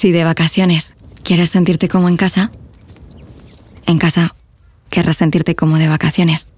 Si de vacaciones quieres sentirte como en casa, en casa querrás sentirte como de vacaciones.